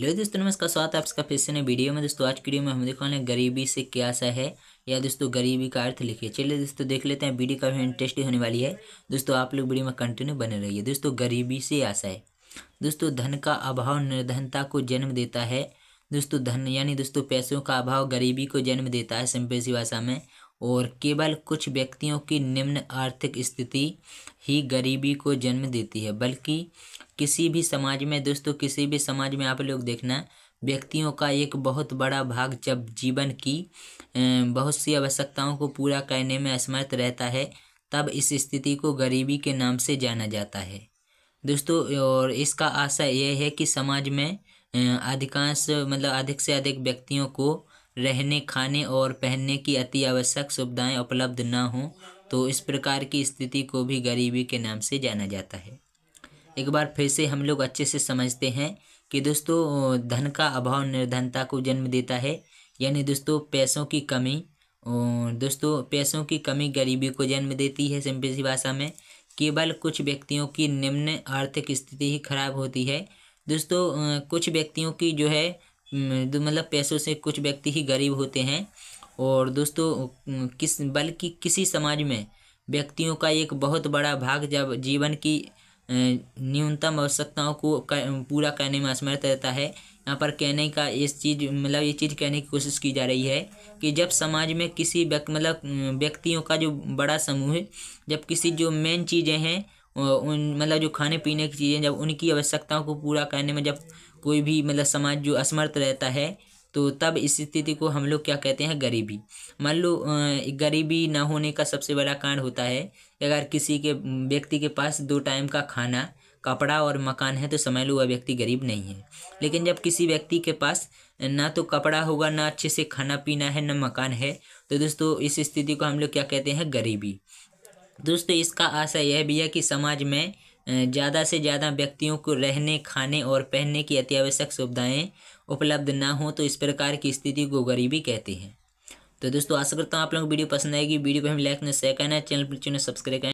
hello दोस्तों नमस्कार स्वागत है आपका फिर से नए वीडियो में दोस्तों आज की वीडियो में हम देखने गरीबी से क्या सा है या दोस्तों गरीबी का अर्थ लिखिए चलिए दोस्तों देख लेते हैं वीडियो काफ़ी इंटरेस्टिंग होने वाली है दोस्तों आप लोग वीडियो में कंटिन्यू बने रहिए दोस्तों गरीबी से आशा है दोस्तों धन का अभाव निर्धनता को जन्म देता है दोस्तों धन यानी दोस्तों पैसों का अभाव गरीबी को जन्म देता है सिंपल सी भाषा में और केवल कुछ व्यक्तियों की निम्न आर्थिक स्थिति ही गरीबी को जन्म देती है बल्कि किसी भी समाज में दोस्तों किसी भी समाज में आप लोग देखना व्यक्तियों का एक बहुत बड़ा भाग जब जीवन की बहुत सी आवश्यकताओं को पूरा करने में असमर्थ रहता है तब इस स्थिति को गरीबी के नाम से जाना जाता है दोस्तों और इसका आशा यह है कि समाज में अधिकांश मतलब अधिक से अधिक व्यक्तियों को रहने खाने और पहनने की अति आवश्यक सुविधाएं उपलब्ध न हों तो इस प्रकार की स्थिति को भी गरीबी के नाम से जाना जाता है एक बार फिर से हम लोग अच्छे से समझते हैं कि दोस्तों धन का अभाव निर्धनता को जन्म देता है यानी दोस्तों पैसों की कमी दोस्तों पैसों की कमी गरीबी को जन्म देती है सिंपल सी भाषा में केवल कुछ व्यक्तियों की निम्न आर्थिक स्थिति ही खराब होती है दोस्तों कुछ व्यक्तियों की जो है मतलब पैसों से कुछ व्यक्ति ही गरीब होते हैं और दोस्तों किस बल्कि किसी समाज में व्यक्तियों का एक बहुत बड़ा भाग जब जीवन की न्यूनतम आवश्यकताओं को कर, पूरा करने में असमर्थ रहता है यहाँ पर कहने का इस चीज़ मतलब ये चीज़ कहने की कोशिश की जा रही है कि जब समाज में किसी व्यक्ति मतलब व्यक्तियों का जो बड़ा समूह है जब किसी जो मेन चीज़ें हैं उन मतलब जो खाने पीने की चीज़ें जब उनकी आवश्यकताओं को पूरा करने में जब कोई भी मतलब समाज जो असमर्थ रहता है तो तब इस स्थिति को हम लोग क्या कहते हैं गरीबी मान लो गरीबी ना होने का सबसे बड़ा कारण होता है कि अगर किसी के व्यक्ति के पास दो टाइम का खाना कपड़ा और मकान है तो समझ लो वह व्यक्ति गरीब नहीं है लेकिन जब किसी व्यक्ति के पास ना तो कपड़ा होगा ना अच्छे से खाना पीना है ना मकान है तो दोस्तों इस स्थिति को हम लोग क्या कहते हैं गरीबी दोस्तों इसका आशा यह भी है कि समाज में ज़्यादा से ज़्यादा व्यक्तियों को रहने खाने और पहनने की अत्यावश्यक सुविधाएं उपलब्ध ना हो तो इस प्रकार की स्थिति को गरीबी कहते हैं तो दोस्तों आशा करता हूँ आप लोगों को वीडियो पसंद आएगी वीडियो को हम लाइक ने शेयर करना चैनल पर चुनाव सब्सक्राइब करें